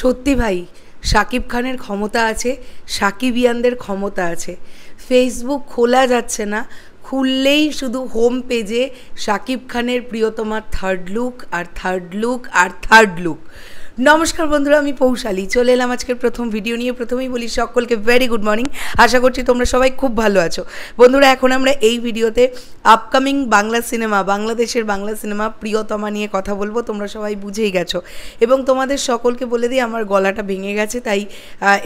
সত্যি ভাই সাকিব খানের ক্ষমতা আছে সাকিবিয়ানদের ক্ষমতা আছে ফেসবুক খোলা যাচ্ছে না খুললেই শুধু হোম পেজে শাকিব খানের প্রিয়তমার থার্ড লুক আর থার্ড লুক আর থার্ড লুক নমস্কার বন্ধুরা আমি পৌশালী চলে এলাম আজকের প্রথম ভিডিও নিয়ে প্রথমেই বলি সকলকে ভেরি গুড মর্নিং আশা করছি তোমরা সবাই খুব ভালো আছো বন্ধুরা এখন আমরা এই ভিডিওতে আপকামিং বাংলা সিনেমা বাংলাদেশের বাংলা সিনেমা প্রিয়তমা নিয়ে কথা বলবো তোমরা সবাই বুঝেই গেছো এবং তোমাদের সকলকে বলে দিই আমার গলাটা ভেঙে গেছে তাই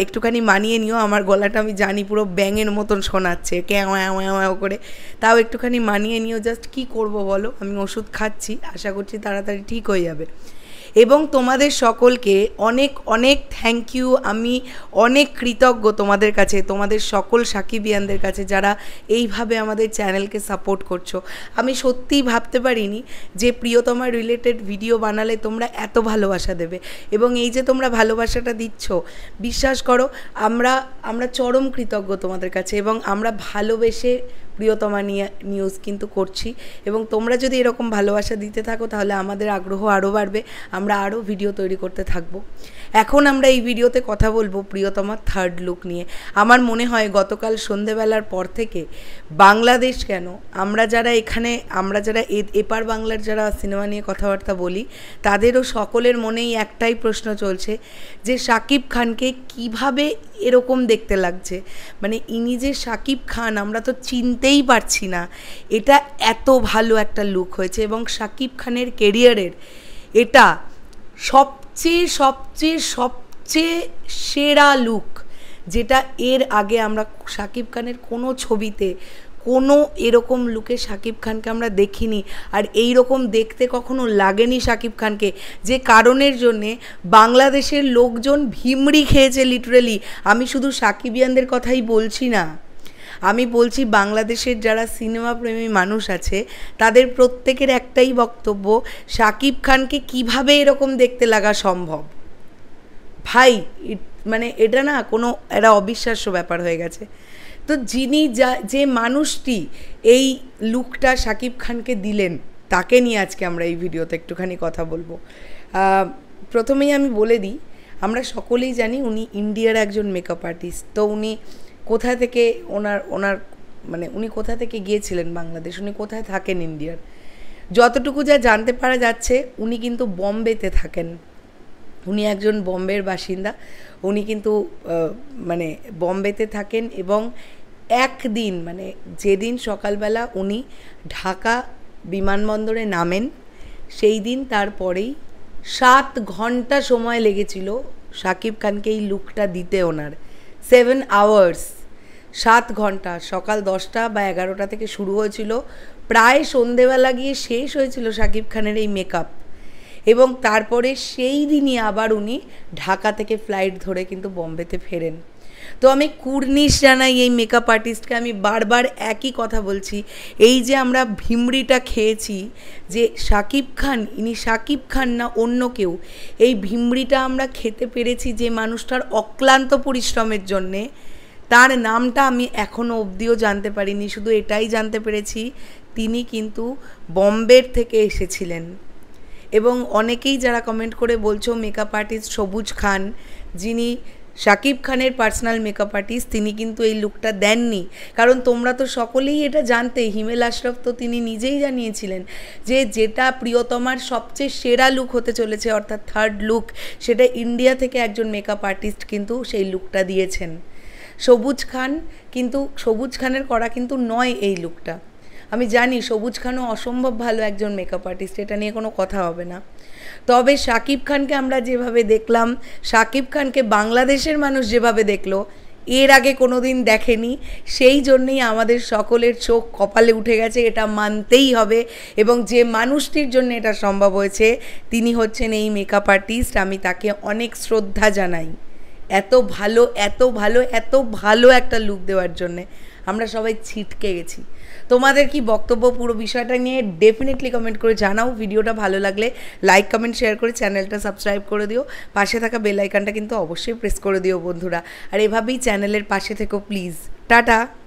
একটুখানি মানিয়ে নিও আমার গলাটা আমি জানি পুরো ব্যাঙের মতন শোনাচ্ছে ক্যাঁ অ্যাঁ করে তাও একটুখানি মানিয়ে নিও জাস্ট কি করব বলো আমি ওষুধ খাচ্ছি আশা করছি তাড়াতাড়ি ঠিক হয়ে যাবে এবং তোমাদের সকলকে অনেক অনেক থ্যাংক ইউ আমি অনেক কৃতজ্ঞ তোমাদের কাছে তোমাদের সকল সাকিবিয়ানদের কাছে যারা এইভাবে আমাদের চ্যানেলকে সাপোর্ট করছো আমি সত্যিই ভাবতে পারিনি যে প্রিয়তমা রিলেটেড ভিডিও বানালে তোমরা এত ভালোবাসা দেবে এবং এই যে তোমরা ভালোবাসাটা দিচ্ছ বিশ্বাস করো আমরা আমরা চরম কৃতজ্ঞ তোমাদের কাছে এবং আমরা ভালোবেসে প্রিয়তমা নিয়ে নিউজ কিন্তু করছি এবং তোমরা যদি এরকম ভালোবাসা দিতে থাকো তাহলে আমাদের আগ্রহ আরও বাড়বে আমরা আরও ভিডিও তৈরি করতে থাকব এখন আমরা এই ভিডিওতে কথা বলবো প্রিয়তমার থার্ড লুক নিয়ে আমার মনে হয় গতকাল সন্ধেবেলার পর থেকে বাংলাদেশ কেন আমরা যারা এখানে আমরা যারা এপার বাংলার যারা সিনেমা নিয়ে কথাবার্তা বলি তাদেরও সকলের মনেই একটাই প্রশ্ন চলছে যে সাকিব খানকে কিভাবে এরকম দেখতে লাগছে মানে ইনি যে সাকিব খান আমরা তো চিনতে ছাড়তেই পারছি না এটা এত ভালো একটা লুক হয়েছে এবং শাকিব খানের কেরিয়ারের এটা সবচেয়ে সবচেয়ে সবচেয়ে সেরা লুক যেটা এর আগে আমরা শাকিব খানের কোনো ছবিতে কোনো এরকম লুকে শাকিব খানকে আমরা দেখিনি আর এই রকম দেখতে কখনো লাগেনি শাকিব খানকে যে কারণের জন্যে বাংলাদেশের লোকজন ভিমড়ি খেয়েছে লিটারেলি আমি শুধু সাকিবিয়ানদের কথাই বলছি না আমি বলছি বাংলাদেশের যারা সিনেমা প্রেমী মানুষ আছে তাদের প্রত্যেকের একটাই বক্তব্য শাকিব খানকে কিভাবে এরকম দেখতে লাগা সম্ভব ভাই মানে এটা না কোনো একটা অবিশ্বাস্য ব্যাপার হয়ে গেছে তো যিনি যা যে মানুষটি এই লুকটা শাকিব খানকে দিলেন তাকে নিয়ে আজকে আমরা এই ভিডিওতে একটুখানি কথা বলবো প্রথমেই আমি বলে দিই আমরা সকলেই জানি উনি ইন্ডিয়ার একজন মেকআপ আর্টিস্ট তো উনি কোথা থেকে ওনার ওনার মানে উনি কোথা থেকে গিয়েছিলেন বাংলাদেশ উনি কোথায় থাকেন ইন্ডিয়ার যতটুকু যা জানতে পারা যাচ্ছে উনি কিন্তু বম্বেতে থাকেন উনি একজন বম্বের বাসিন্দা উনি কিন্তু মানে বম্বেতে থাকেন এবং একদিন মানে যেদিন সকালবেলা উনি ঢাকা বিমানবন্দরে নামেন সেই দিন তারপরেই সাত ঘন্টা সময় লেগেছিল সাকিব খানকে এই লুকটা দিতে ওনার সেভেন আওয়ার্স সাত ঘন্টা সকাল দশটা বা এগারোটা থেকে শুরু হয়েছিল প্রায় সন্ধেবেলা গিয়ে শেষ হয়েছিল শাকিব খানের এই মেকআপ এবং তারপরে সেই দিনই আবার উনি ঢাকা থেকে ফ্লাইট ধরে কিন্তু বম্বেতে ফেরেন তো আমি কুর্নিশ জানাই এই মেকআপ আর্টিস্টকে আমি বারবার একই কথা বলছি এই যে আমরা ভিমড়িটা খেয়েছি যে সাকিব খান ইনি সাকিব খান না অন্য কেউ এই ভিমড়িটা আমরা খেতে পেরেছি যে মানুষটার অক্লান্ত পরিশ্রমের জন্যে তার নামটা আমি এখনও অবধিও জানতে পারিনি শুধু এটাই জানতে পেরেছি তিনি কিন্তু বম্বের থেকে এসেছিলেন এবং অনেকেই যারা কমেন্ট করে বলছো মেকআপ আর্টিস্ট সবুজ খান যিনি শাকিব খানের পার্সোনাল মেকআপ আর্টিস্ট তিনি কিন্তু এই লুকটা দেননি কারণ তোমরা তো সকলেই এটা জানতে হিমেল আশরফ তো তিনি নিজেই জানিয়েছিলেন যে যেটা প্রিয়তমার সবচেয়ে সেরা লুক হতে চলেছে অর্থাৎ থার্ড লুক সেটা ইন্ডিয়া থেকে একজন মেকআপ আর্টিস্ট কিন্তু সেই লুকটা দিয়েছেন সবুজ খান কিন্তু সবুজ খানের করা কিন্তু নয় এই লুকটা আমি জানি সবুজ খানও অসম্ভব ভালো একজন মেকআপ আর্টিস্ট এটা নিয়ে কোনো কথা হবে না তবে শাকিব খানকে আমরা যেভাবে দেখলাম শাকিব খানকে বাংলাদেশের মানুষ যেভাবে দেখলো এর আগে কোনো দিন দেখেনি সেই জন্যেই আমাদের সকলের চোখ কপালে উঠে গেছে এটা মানতেই হবে এবং যে মানুষটির জন্য এটা সম্ভব হয়েছে তিনি হচ্ছেন এই মেকআপ আর্টিস্ট আমি তাকে অনেক শ্রদ্ধা জানাই এত ভালো এত ভালো এত ভালো একটা লুক দেওয়ার জন্যে আমরা সবাই ছিটকে গেছি তোমাদের কি বক্তব্য পুরো বিষয়টা নিয়ে ডেফিনেটলি কমেন্ট করে জানাও ভিডিওটা ভালো লাগলে লাইক কমেন্ট শেয়ার করে চ্যানেলটা সাবস্ক্রাইব করে দিও পাশে থাকা বেল আইকনটা কিন্তু অবশ্যই প্রেস করে দিও বন্ধুরা আর এভাবেই চ্যানেলের পাশে থেকো প্লিজ টাটা